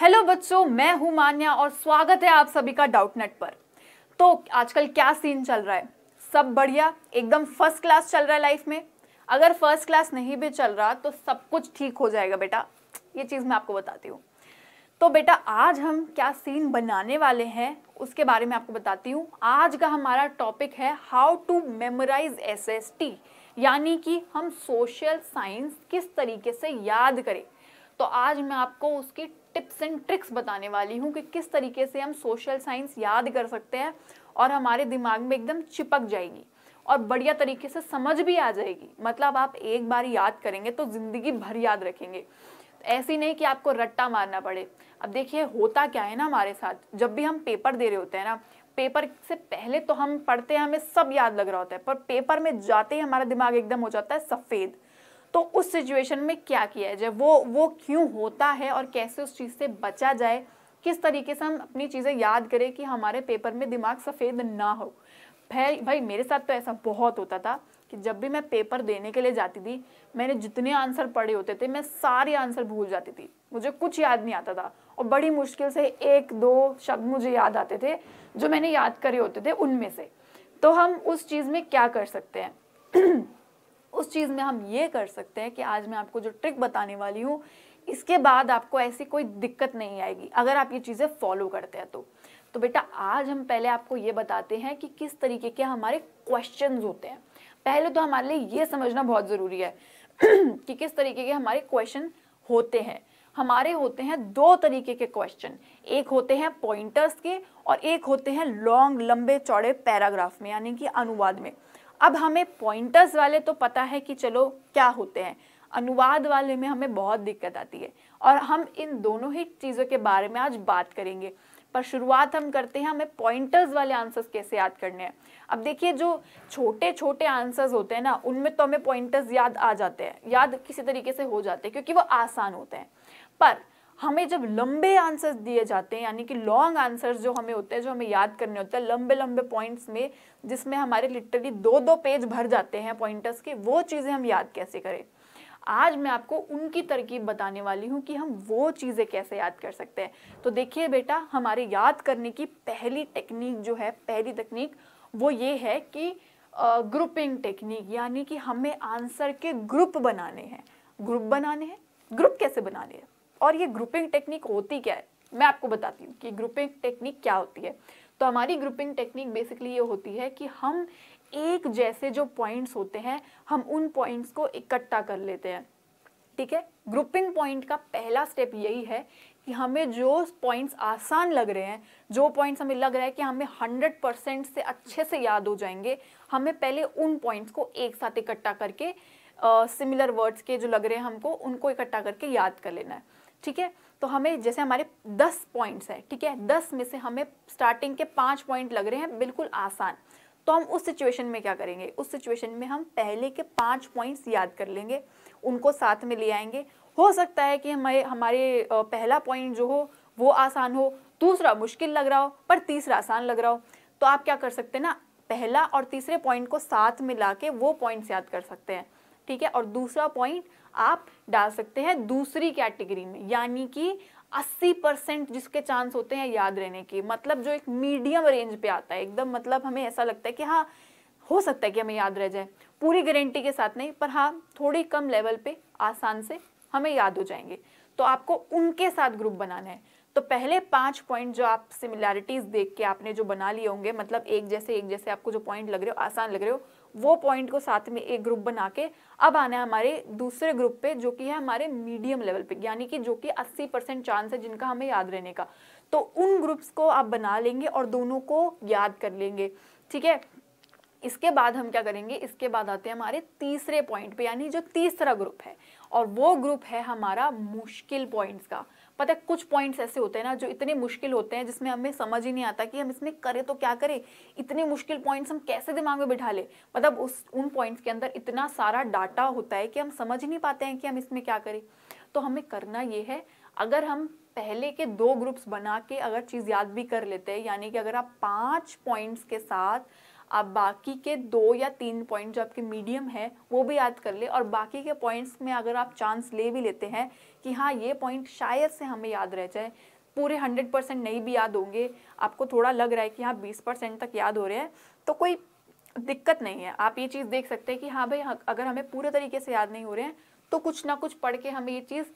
hello बच्चों मैं हूं मान्या और स्वागत है आप सभी का डाउट नेट पर तो आजकल क्या सीन चल रहा है सब बढ़िया एकदम फर्स्ट क्लास चल रहा है लाइफ में अगर फर्स्ट क्लास नहीं भी चल रहा तो सब कुछ ठीक हो जाएगा बेटा ये चीज़ मैं आपको बताती हूँ तो बेटा आज हम क्या सीन बनाने वाले हैं उसके बारे में आपको बताती हूँ आज का हमारा टॉपिक है हाउ टू मेमोराइज एस यानी कि हम सोशल साइंस किस तरीके से याद करें तो आज मैं आपको उसकी टिप्स एंड ट्रिक्स बताने वाली हूँ कि किस तरीके से हम सोशल साइंस याद कर सकते हैं और हमारे दिमाग में एकदम चिपक जाएगी और बढ़िया तरीके से समझ भी आ जाएगी मतलब आप एक बार याद करेंगे तो ज़िंदगी भर याद रखेंगे ऐसी नहीं कि आपको रट्टा मारना पड़े अब देखिए होता क्या है ना हमारे साथ जब भी हम पेपर दे रहे होते हैं ना पेपर से पहले तो हम पढ़ते हैं हमें सब याद लग रहा होता है पर पेपर में जाते ही हमारा दिमाग एकदम हो जाता है सफ़ेद तो उस सिचुएशन में क्या किया जाए वो वो क्यों होता है और कैसे उस चीज़ से बचा जाए किस तरीके से हम अपनी चीज़ें याद करें कि हमारे पेपर में दिमाग सफ़ेद ना हो भाई भाई मेरे साथ तो ऐसा बहुत होता था कि जब भी मैं पेपर देने के लिए जाती थी मैंने जितने आंसर पढ़े होते थे मैं सारे आंसर भूल जाती थी मुझे कुछ याद नहीं आता था और बड़ी मुश्किल से एक दो शब्द मुझे याद आते थे जो मैंने याद करे होते थे उनमें से तो हम उस चीज़ में क्या कर सकते हैं उस चीज़ में हम ये कर सकते हैं कि आज मैं आपको जो ट्रिक बताने वाली हूँ इसके बाद आपको ऐसी कोई दिक्कत नहीं आएगी अगर आप ये चीज़ें फॉलो करते हैं तो तो बेटा आज हम पहले आपको ये बताते हैं कि किस तरीके के हमारे क्वेश्चन होते हैं पहले तो हमारे लिए ये समझना बहुत ज़रूरी है कि किस तरीके के हमारे क्वेश्चन होते हैं हमारे होते हैं दो तरीके के क्वेश्चन एक होते हैं पॉइंटर्स के और एक होते हैं लॉन्ग लंबे चौड़े पैराग्राफ में यानी कि अनुवाद में अब हमें पॉइंटर्स वाले तो पता है कि चलो क्या होते हैं अनुवाद वाले में हमें बहुत दिक्कत आती है और हम इन दोनों ही चीज़ों के बारे में आज बात करेंगे पर शुरुआत हम करते हैं हमें पॉइंटर्स वाले आंसर्स कैसे याद करने हैं अब देखिए जो छोटे छोटे आंसर्स होते हैं ना उनमें तो हमें पॉइंटर्स याद आ जाते हैं याद किसी तरीके से हो जाते हैं क्योंकि वो आसान होते हैं पर हमें जब लंबे आंसर्स दिए जाते हैं यानी कि लॉन्ग आंसर्स जो हमें होते हैं जो हमें याद करने होते हैं लंबे लंबे पॉइंट्स में जिसमें हमारे लिटरली दो दो पेज भर जाते हैं पॉइंटर्स के वो चीज़ें हम याद कैसे करें आज मैं आपको उनकी तरकीब बताने वाली हूँ कि हम वो चीज़ें कैसे याद कर सकते हैं तो देखिए बेटा हमारे याद करने की पहली टेक्निक जो है पहली तकनीक वो ये है कि ग्रुपिंग टेक्निक यानी कि हमें आंसर के ग्रुप बनाने हैं ग्रुप बनाने हैं ग्रुप कैसे बनाने हैं और ये ग्रुपिंग टेक्निक होती क्या है मैं आपको बताती हूँ कि ग्रुपिंग टेक्निक क्या होती है तो हमारी ग्रुपिंग टेक्निक बेसिकली ये होती है कि हम एक जैसे जो पॉइंट्स होते हैं हम उन पॉइंट्स को इकट्ठा कर लेते हैं ठीक है ग्रुपिंग पॉइंट का पहला स्टेप यही है कि हमें जो पॉइंट्स आसान लग रहे हैं जो पॉइंट्स हमें लग रहा है कि हमें हंड्रेड परसेंट से अच्छे से याद हो जाएंगे हमें पहले उन पॉइंट्स को एक साथ इकट्ठा करके सिमिलर uh, वर्ड्स के जो लग रहे हैं हमको उनको इकट्ठा करके याद कर लेना है ठीक है तो हमें जैसे हमारे दस पॉइंट्स है ठीक है दस में से हमें स्टार्टिंग के पांच पॉइंट लग रहे हैं बिल्कुल आसान तो हम उस सिचुएशन में क्या करेंगे उस सिचुएशन में हम पहले के पांच पॉइंट्स याद कर लेंगे उनको साथ में ले आएंगे हो सकता है कि हमारे हमारे पहला पॉइंट जो हो वो आसान हो दूसरा मुश्किल लग रहा हो पर तीसरा आसान लग रहा हो तो आप क्या कर सकते हैं ना पहला और तीसरे पॉइंट को साथ में के वो पॉइंट्स याद कर सकते हैं ठीक है और दूसरा पॉइंट आप डाल सकते हैं दूसरी कैटेगरी में यानी कि 80 परसेंट जिसके चांस होते हैं याद रहने के मतलब जो एक मीडियम रेंज पे आता है एकदम मतलब हमें ऐसा लगता है कि हाँ हो सकता है कि हमें याद रह जाए पूरी गारंटी के साथ नहीं पर हाँ थोड़ी कम लेवल पे आसान से हमें याद हो जाएंगे तो आपको उनके साथ ग्रुप बनाना है तो पहले पांच पॉइंट जो आप सिमिलैरिटीज़ देख के आपने जो बना लिए होंगे मतलब एक जैसे एक जैसे आपको जो पॉइंट लग रहे हो आसान लग रहे हो वो पॉइंट को साथ में एक ग्रुप बना के अब आना है हमारे दूसरे ग्रुप पे जो कि है हमारे मीडियम लेवल पे यानी कि जो कि 80 परसेंट चांस है जिनका हमें याद रहने का तो उन ग्रुप्स को आप बना लेंगे और दोनों को याद कर लेंगे ठीक है इसके बाद हम क्या करेंगे इसके बाद आते हैं हमारे तीसरे पॉइंट पे यानी जो तीसरा ग्रुप है और वो ग्रुप है हमारा मुश्किल पॉइंट्स का पता है कुछ पॉइंट्स ऐसे होते हैं ना जो इतने मुश्किल होते हैं जिसमें हमें समझ ही नहीं आता कि हम इसमें करें तो क्या करें इतने मुश्किल पॉइंट्स हम कैसे दिमाग में बिठा ले मतलब उस उन पॉइंट्स के अंदर इतना सारा डाटा होता है कि हम समझ नहीं पाते हैं कि हम इसमें क्या करें तो हमें करना ये है अगर हम पहले के दो ग्रुप्स बना के अगर चीज़ याद भी कर लेते हैं यानी कि अगर आप पाँच पॉइंट्स के साथ आप बाकी के दो या तीन पॉइंट जो आपके मीडियम है वो भी याद कर ले और बाकी के पॉइंट्स में अगर आप चांस ले भी लेते हैं कि हाँ ये पॉइंट शायद से हमें याद रह जाए पूरे हंड्रेड परसेंट नहीं भी याद होंगे आपको थोड़ा लग रहा है कि हाँ बीस परसेंट तक याद हो रहे हैं तो कोई दिक्कत नहीं है आप ये चीज़ देख सकते हैं कि हाँ भाई अगर हमें पूरे तरीके से याद नहीं हो रहे हैं तो कुछ ना कुछ पढ़ के हमें ये चीज़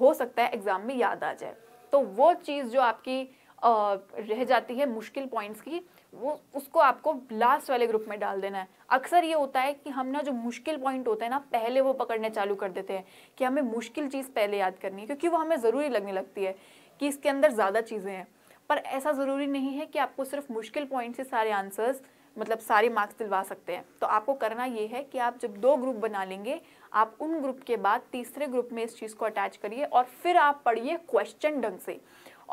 हो सकता है एग्ज़ाम में याद आ जाए तो वो चीज़ जो आपकी रह जाती है मुश्किल पॉइंट्स की वो उसको आपको लास्ट वाले ग्रुप में डाल देना है अक्सर ये होता है कि हम ना जो मुश्किल पॉइंट होते हैं ना पहले वो पकड़ने चालू कर देते हैं कि हमें मुश्किल चीज़ पहले याद करनी है क्योंकि वो हमें ज़रूरी लगने लगती है कि इसके अंदर ज़्यादा चीज़ें हैं पर ऐसा ज़रूरी नहीं है कि आपको सिर्फ मुश्किल पॉइंट से सारे आंसर्स मतलब सारे मार्क्स दिलवा सकते हैं तो आपको करना ये है कि आप जब दो ग्रुप बना लेंगे आप उन ग्रुप के बाद तीसरे ग्रुप में इस चीज़ को अटैच करिए और फिर आप पढ़िए क्वेश्चन ढंग से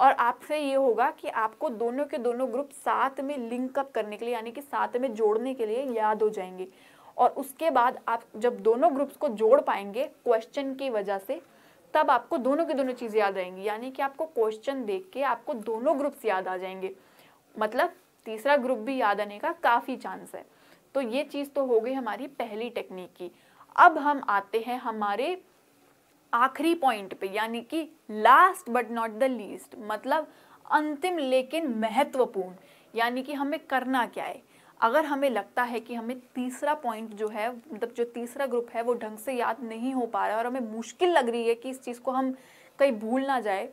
और आपसे ये होगा कि आपको दोनों के दोनों ग्रुप साथ में लिंकअप करने के लिए यानी कि साथ में जोड़ने के लिए याद हो जाएंगे और उसके बाद आप जब दोनों ग्रुप्स को जोड़ पाएंगे क्वेश्चन की वजह से तब आपको दोनों के दोनों चीज़ें याद आएंगी यानी कि आपको क्वेश्चन देख के आपको दोनों ग्रुप्स याद आ जाएंगे मतलब तीसरा ग्रुप भी याद आने का काफ़ी चांस है तो ये चीज़ तो हो गई हमारी पहली टेक्निक की अब हम आते हैं हमारे आखिरी पॉइंट पे यानी कि last but not the least मतलब अंतिम लेकिन महत्वपूर्ण यानी कि हमें करना क्या है अगर हमें लगता है कि हमें तीसरा पॉइंट जो है मतलब जो तीसरा ग्रुप है वो ढंग से याद नहीं हो पा रहा है और हमें मुश्किल लग रही है कि इस चीज़ को हम कहीं भूल ना जाए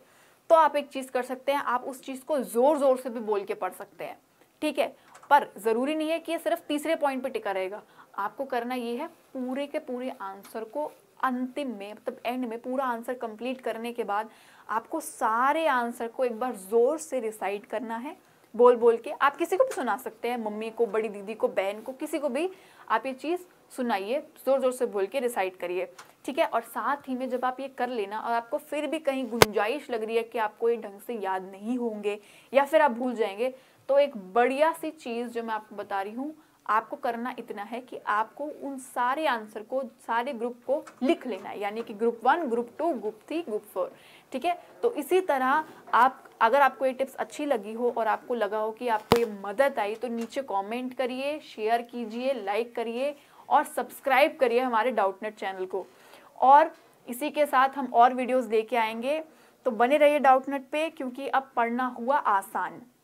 तो आप एक चीज़ कर सकते हैं आप उस चीज़ को ज़ोर ज़ोर से भी बोल के पढ़ सकते हैं ठीक है पर ज़रूरी नहीं है कि ये सिर्फ तीसरे पॉइंट पे टिका रहेगा आपको करना ये है पूरे के पूरे आंसर को अंतिम में मतलब एंड में पूरा आंसर कंप्लीट करने के बाद आपको सारे आंसर को एक बार ज़ोर से रिसाइड करना है बोल बोल के आप किसी को भी सुना सकते हैं मम्मी को बड़ी दीदी को बहन को किसी को भी आप ये चीज़ सुनाइए ज़ोर ज़ोर से बोल के रिसाइड करिए ठीक है और साथ ही में जब आप ये कर लेना और आपको फिर भी कहीं गुंजाइश लग रही है कि आपको ये ढंग से याद नहीं होंगे या फिर आप भूल जाएंगे तो एक बढ़िया सी चीज़ जो मैं आपको बता रही हूँ आपको करना इतना है कि आपको उन सारे आंसर को सारे ग्रुप को लिख लेना है यानी कि group one group two group three group four ठीक है तो इसी तरह आप अगर आपको ये टिप्स अच्छी लगी हो और आपको लगा हो कि आपको ये मदद आई तो नीचे कमेंट करिए शेयर कीजिए लाइक करिए और सब्सक्राइब करिए हमारे डाउटनेट चैनल को और इसी के साथ हम और वीडियोज़ दे आएंगे तो बने रहिए डाउटनेट पर क्योंकि अब पढ़ना हुआ आसान